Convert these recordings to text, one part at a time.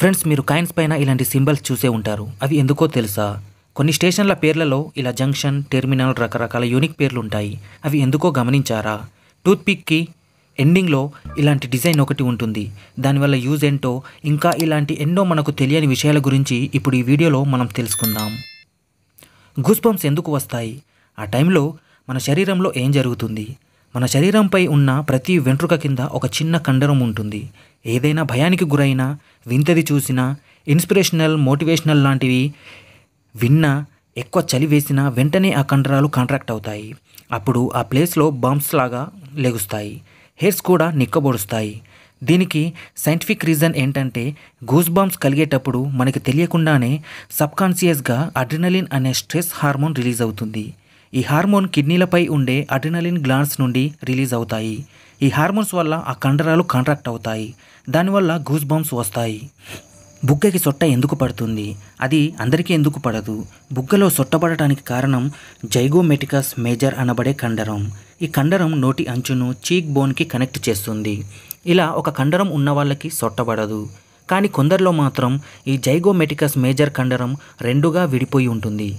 friends మీరు coins పైన ఇలాంటి సింబల్స్ చూసే ఉంటారు అవి ఎందుకో తెలుసా కొన్ని స్టేషన్ల పేర్లలో ఇలా జంక్షన్ టెర్మినల్ రకరకాల యూనిక్ పేర్లు ఉంటాయి అవి ఎందుకో గమనించారా టూత్పిక్కి ఎండింగ్లో ఇలాంటి డిజైన్ ఒకటి ఉంటుంది దానివల్ల యూజ్ ఏంటో ఇంకా ఇలాంటి ఎన్నో మనకు తెలియని విషయాల గురించి ఇప్పుడు ఈ వీడియోలో మనం తెలుసుకుందాం గూస్బంప్స్ ఎందుకు వస్తాయి ఆ టైంలో మన శరీరంలో ఏం జరుగుతుంది మన శరీరంపై ఉన్న ప్రతి వెంట్రుక కింద ఒక చిన్న కండరం ఉంటుంది ఏదైనా భయానికి గురైనా వింతది చూసినా ఇన్స్పిరేషనల్ మోటివేషనల్ లాంటివి విన్నా ఎక్కువ చలి వేసినా వెంటనే ఆ కండరాలు కాంట్రాక్ట్ అవుతాయి అప్పుడు ఆ ప్లేస్లో బాంబ్స్ లాగా లెగుస్తాయి హెయిర్స్ కూడా నిక్కబొడుస్తాయి దీనికి సైంటిఫిక్ రీజన్ ఏంటంటే గూస్ బాంబ్స్ కలిగేటప్పుడు మనకి తెలియకుండానే సబ్కాన్షియస్గా అడ్రినలిన్ అనే స్ట్రెస్ హార్మోన్ రిలీజ్ అవుతుంది ఈ హార్మోన్ కిడ్నీలపై ఉండే అడ్రినలిన్ గ్లాండ్స్ నుండి రిలీజ్ అవుతాయి ఈ హార్మోన్స్ వల్ల ఆ కండరాలు కాంట్రాక్ట్ అవుతాయి దానివల్ల గూస్ బంప్స్ వస్తాయి బుగ్గకి సొట్ట ఎందుకు పడుతుంది అది అందరికీ ఎందుకు పడదు బుగ్గలో సొట్టబడటానికి కారణం జైగోమెటికస్ మేజర్ అనబడే కండరం ఈ కండరం నోటి అంచును చీక్ బోన్కి కనెక్ట్ చేస్తుంది ఇలా ఒక కండరం ఉన్న వాళ్ళకి సొట్టబడదు కానీ కొందరిలో మాత్రం ఈ జైగోమెటికస్ మేజర్ కండరం రెండుగా విడిపోయి ఉంటుంది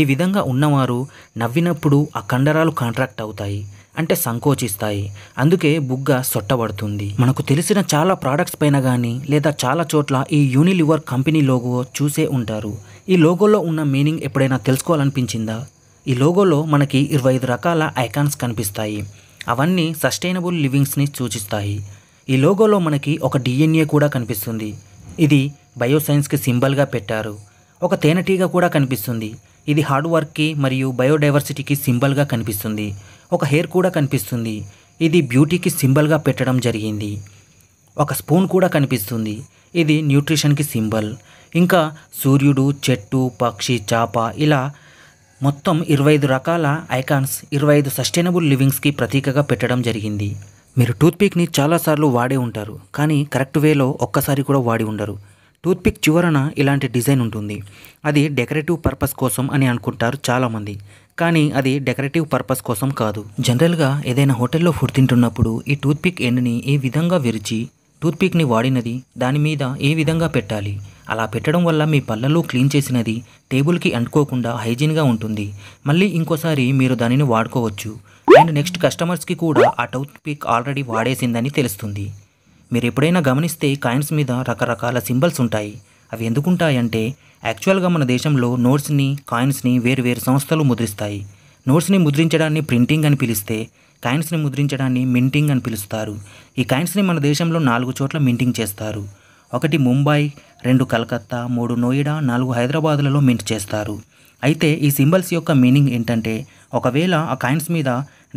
ఈ విధంగా ఉన్నవారు నవ్వినప్పుడు ఆ కండరాలు కాంట్రాక్ట్ అవుతాయి అంటే సంకోచిస్తాయి అందుకే బుగ్గ సొట్టబడుతుంది మనకు తెలిసిన చాలా ప్రోడక్ట్స్ పైన కానీ లేదా చాలా చోట్ల ఈ యూనిలివర్ కంపెనీ లోగో చూసే ఉంటారు ఈ లోగోలో ఉన్న మీనింగ్ ఎప్పుడైనా తెలుసుకోవాలనిపించిందా ఈ లోగోలో మనకి ఇరవై ఐదు రకాల ఐకాన్స్ కనిపిస్తాయి అవన్నీ సస్టైనబుల్ లివింగ్స్ని సూచిస్తాయి ఈ లోగోలో మనకి ఒక డిఎన్ఏ కూడా కనిపిస్తుంది ఇది బయోసైన్స్కి సింబల్గా పెట్టారు ఒక తేనెటీగ కూడా కనిపిస్తుంది ఇది హార్డ్ వర్క్కి మరియు బయోడైవర్సిటీకి సింబల్గా కనిపిస్తుంది ఒక హెయిర్ కూడా కనిపిస్తుంది ఇది బ్యూటీకి సింబల్గా పెట్టడం జరిగింది ఒక స్పూన్ కూడా కనిపిస్తుంది ఇది న్యూట్రిషన్కి సింబల్ ఇంకా సూర్యుడు చెట్టు పక్షి చాప ఇలా మొత్తం ఇరవై ఐదు రకాల ఐకాన్స్ ఇరవై ఐదు సస్టైనబుల్ లివింగ్స్కి ప్రతీకగా పెట్టడం జరిగింది మీరు టూత్పిక్ని చాలాసార్లు వాడే ఉంటారు కానీ కరెక్ట్ వేలో ఒక్కసారి కూడా వాడి ఉండరు టూత్పిక్ చివరన ఇలాంటి డిజైన్ ఉంటుంది అది డెకరేటివ్ పర్పస్ కోసం అని అనుకుంటారు చాలామంది కానీ అది డెకరేటివ్ పర్పస్ కోసం కాదు జనరల్గా ఏదైనా హోటల్లో ఫుడ్ తింటున్నప్పుడు ఈ టూత్పిక్ ఎండ్ని ఏ విధంగా విరిచి టూత్పిక్ని వాడినది దాని మీద ఏ విధంగా పెట్టాలి అలా పెట్టడం వల్ల మీ పళ్ళలో క్లీన్ చేసినది టేబుల్కి అంటుకోకుండా హైజీన్గా ఉంటుంది మళ్ళీ ఇంకోసారి మీరు దానిని వాడుకోవచ్చు అండ్ నెక్స్ట్ కస్టమర్స్కి కూడా ఆ టూత్ పిక్ ఆల్రెడీ వాడేసిందని తెలుస్తుంది మీరు ఎప్పుడైనా గమనిస్తే కాయిన్స్ మీద రకరకాల సింబల్స్ ఉంటాయి అవి ఎందుకుంటాయంటే యాక్చువల్గా మన దేశంలో నోట్స్ని కాయిన్స్ని వేరు వేరు సంస్థలు ముద్రిస్తాయి నోట్స్ని ముద్రించడాన్ని ప్రింటింగ్ అని పిలిస్తే కాయిన్స్ని ముద్రించడాన్ని మింటింగ్ అని పిలుస్తారు ఈ కాయిన్స్ని మన దేశంలో నాలుగు చోట్ల మింటింగ్ చేస్తారు ఒకటి ముంబై రెండు కలకత్తా మూడు నోయిడా నాలుగు హైదరాబాదులలో మింట్ చేస్తారు అయితే ఈ సింబల్స్ యొక్క మీనింగ్ ఏంటంటే ఒకవేళ ఆ కాయిన్స్ మీద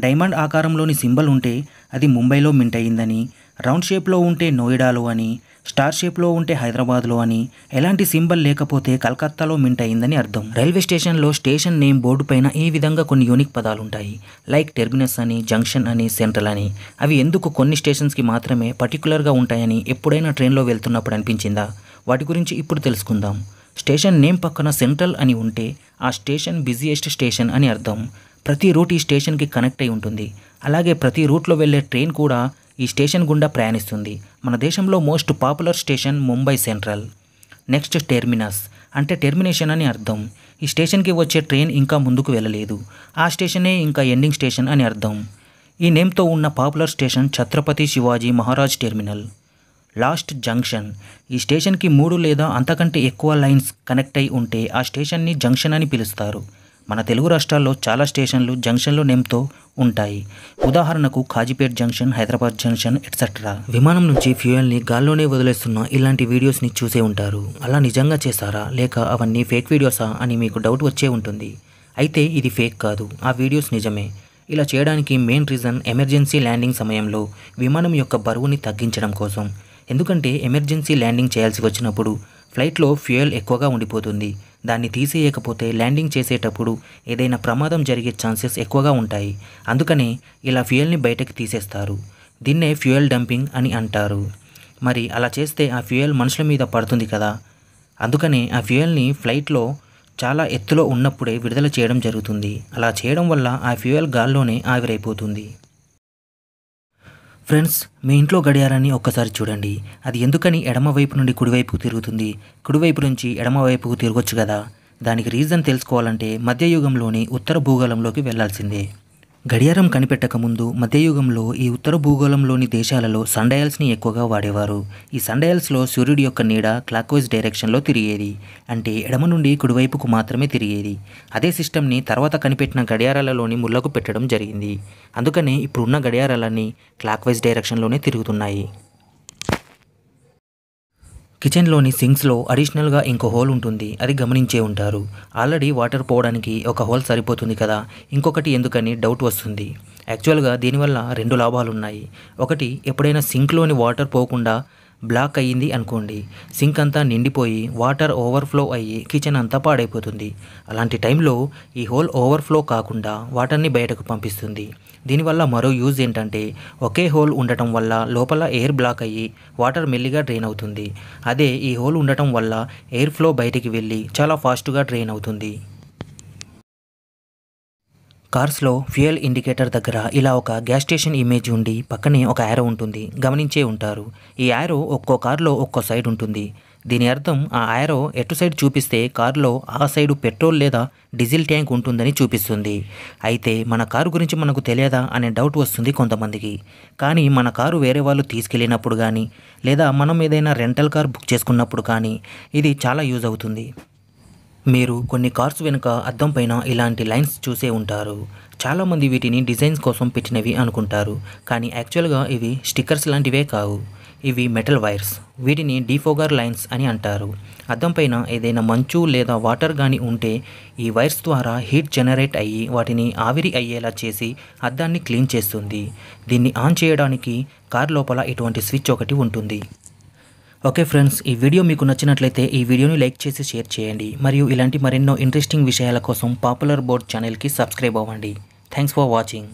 డైమండ్ ఆకారంలోని సింబల్ ఉంటే అది ముంబైలో మింట్ అయ్యిందని రౌండ్ షేప్లో ఉంటే నోయిడాలో అని స్టార్ షేప్లో ఉంటే హైదరాబాద్లో అని ఎలాంటి సింబల్ లేకపోతే కలకత్తాలో మింట్ అయిందని అర్థం రైల్వే స్టేషన్లో స్టేషన్ నేమ్ బోర్డు పైన ఈ విధంగా కొన్ని యూనిక్ పదాలుంటాయి లైక్ టెర్మినస్ అని జంక్షన్ అని సెంట్రల్ అని అవి ఎందుకు కొన్ని స్టేషన్స్కి మాత్రమే పర్టికులర్గా ఉంటాయని ఎప్పుడైనా ట్రైన్లో వెళ్తున్నప్పుడు అనిపించిందా వాటి గురించి ఇప్పుడు తెలుసుకుందాం స్టేషన్ నేమ్ పక్కన సెంట్రల్ అని ఉంటే ఆ స్టేషన్ బిజీయెస్ట్ స్టేషన్ అని అర్థం ప్రతి రూట్ ఈ స్టేషన్కి కనెక్ట్ అయి ఉంటుంది అలాగే ప్రతి రూట్లో వెళ్ళే ట్రైన్ కూడా ఈ స్టేషన్ గుండా ప్రయాణిస్తుంది మన దేశంలో most popular station Mumbai central next terminus అంటే టెర్మినేషన్ అని అర్థం ఈ స్టేషన్కి వచ్చే ట్రైన్ ఇంకా ముందుకు వెళ్ళలేదు ఆ స్టేషనే ఇంకా ఎండింగ్ స్టేషన్ అని అర్థం ఈ నేమ్తో ఉన్న popular station Chhatrapati Shivaji Maharaj terminal last junction ఈ స్టేషన్కి మూడు లేదా అంతకంటే ఎక్కువ లైన్స్ కనెక్ట్ అయి ఉంటే ఆ స్టేషన్ని జంక్షన్ అని పిలుస్తారు మన తెలుగు రాష్ట్రాల్లో చాలా స్టేషన్లు జంక్షన్లు నేమ్తో ఉంటాయి ఉదాహరణకు Kazipet junction Hyderabad junction etcetera విమానం నుంచి ఫ్యూయల్ని గాల్లోనే వదిలేస్తున్న ఇలాంటి వీడియోస్ని చూసే ఉంటారు అలా నిజంగా చేశారా లేక అవన్నీ ఫేక్ వీడియోసా అని మీకు డౌట్ వచ్చే ఉంటుంది అయితే ఇది ఫేక్ కాదు ఆ వీడియోస్ నిజమే ఇలా చేయడానికి మెయిన్ రీజన్ ఎమర్జెన్సీ ల్యాండింగ్ సమయంలో విమానం యొక్క బరువుని తగ్గించడం కోసం ఎందుకంటే ఎమర్జెన్సీ ల్యాండింగ్ చేయాల్సి వచ్చినప్పుడు ఫ్లైట్లో ఫ్యూయల్ ఎక్కువగా ఉండిపోతుంది దాన్ని తీసేయకపోతే ల్యాండింగ్ చేసేటప్పుడు ఏదైనా ప్రమాదం జరిగే ఛాన్సెస్ ఎక్కువగా ఉంటాయి అందుకనే ఇలా ఫ్యూయల్ని బయటకు తీసేస్తారు దీన్నే ఫ్యూయల్ డంపింగ్ అని అంటారు మరి అలా చేస్తే ఆ ఫ్యూయల్ మనుషుల మీద పడుతుంది కదా అందుకనే ఆ ఫ్యూయల్ని ఫ్లైట్లో చాలా ఎత్తులో ఉన్నప్పుడే విడుదల చేయడం జరుగుతుంది అలా చేయడం వల్ల ఆ ఫ్యూయల్ గాల్లోనే ఆవిరైపోతుంది ఫ్రెండ్స్ మీ ఇంట్లో గడియారాన్ని ఒక్కసారి చూడండి అది ఎందుకని ఎడమవైపు నుండి కుడివైపుకు తిరుగుతుంది కుడివైపు నుంచి ఎడమవైపుకు తిరగొచ్చు కదా దానికి రీజన్ తెలుసుకోవాలంటే మధ్యయుగంలోని ఉత్తర భూగోళంలోకి వెళ్లాల్సిందే గడియారం కనిపెట్టక ముందు మధ్యయుగంలో ఈ ఉత్తర భూగోళంలోని దేశాలలో సండయల్స్ని ఎక్కువగా వాడేవారు ఈ సండయల్స్లో సూర్యుడి యొక్క నీడ క్లాక్వైజ్ డైరెక్షన్లో తిరిగేది అంటే ఎడమ నుండి కుడివైపుకు మాత్రమే తిరిగేది అదే సిస్టమ్ని తర్వాత కనిపెట్టిన గడియారాలలోని ముళ్ళకు పెట్టడం జరిగింది అందుకనే ఇప్పుడున్న గడియారాలన్నీ క్లాక్వైజ్ డైరెక్షన్లోనే తిరుగుతున్నాయి కిచెన్లోని సింక్స్లో అడిషనల్గా ఇంకో హోల్ ఉంటుంది అది గమనించే ఉంటారు ఆల్రెడీ వాటర్ పోవడానికి ఒక హోల్ సరిపోతుంది కదా ఇంకొకటి ఎందుకని డౌట్ వస్తుంది యాక్చువల్గా దీనివల్ల రెండు లాభాలున్నాయి ఒకటి ఎప్పుడైనా సింక్లోని వాటర్ పోకుండా బ్లాక్ అయ్యింది అనుకోండి సింక్ అంతా నిండిపోయి వాటర్ ఓవర్ఫ్లో అయ్యి కిచెన్ అంతా పాడైపోతుంది అలాంటి టైంలో ఈ హోల్ ఓవర్ఫ్లో కాకుండా వాటర్ని బయటకు పంపిస్తుంది దీనివల్ల మరో యూజ్ ఏంటంటే ఒకే హోల్ ఉండటం వల్ల లోపల ఎయిర్ బ్లాక్ అయ్యి వాటర్ మెల్లిగా డ్రైన్ అవుతుంది అదే ఈ హోల్ ఉండటం వల్ల ఎయిర్ ఫ్లో బయటికి వెళ్ళి చాలా ఫాస్ట్గా డ్రైన్ అవుతుంది కార్స్లో ఫ్యూయల్ ఇండికేటర్ దగ్గర ఇలా ఒక గ్యాస్ స్టేషన్ ఇమేజ్ ఉండి పక్కనే ఒక యారో ఉంటుంది గమనించే ఉంటారు ఈ యారో ఒక్కో కారులో ఒక్కో సైడ్ ఉంటుంది దీని అర్థం ఆ యారో ఎటు సైడ్ చూపిస్తే కారులో ఆ సైడు పెట్రోల్ లేదా డీజిల్ ట్యాంక్ ఉంటుందని చూపిస్తుంది అయితే మన కారు గురించి మనకు తెలియదా అనే డౌట్ వస్తుంది కొంతమందికి కానీ మన కారు వేరే వాళ్ళు తీసుకెళ్ళినప్పుడు కానీ లేదా మనం ఏదైనా రెంటల్ కార్ బుక్ చేసుకున్నప్పుడు కానీ ఇది చాలా యూజ్ అవుతుంది మీరు కొన్ని కార్స్ వెనుక అద్దం పైన ఇలాంటి లైన్స్ చూసే ఉంటారు చాలామంది వీటిని డిజైన్స్ కోసం పెట్టినవి అనుకుంటారు కానీ యాక్చువల్గా ఇవి స్టిక్కర్స్ లాంటివే కావు ఇవి మెటల్ వైర్స్ వీటిని డిఫోగర్ లైన్స్ అని అంటారు అద్దం పైన ఏదైనా మంచు లేదా వాటర్ కానీ ఉంటే ఈ వైర్స్ ద్వారా హీట్ జనరేట్ అయ్యి వాటిని ఆవిరి అయ్యేలా చేసి అద్దాన్ని క్లీన్ చేస్తుంది దీన్ని ఆన్ చేయడానికి కార్ లోపల ఇటువంటి స్విచ్ ఒకటి ఉంటుంది ఓకే ఫ్రెండ్స్ ఈ వీడియో మీకు నచ్చినట్లయితే ఈ వీడియోని లైక్ చేసి షేర్ చేయండి మరియు ఇలాంటి మరెన్నో ఇంట్రెస్టింగ్ విషయాల కోసం పాపులర్ బోర్డ్ ఛానల్కి సబ్స్క్రైబ్ అవ్వండి థ్యాంక్స్ ఫర్ వాచింగ్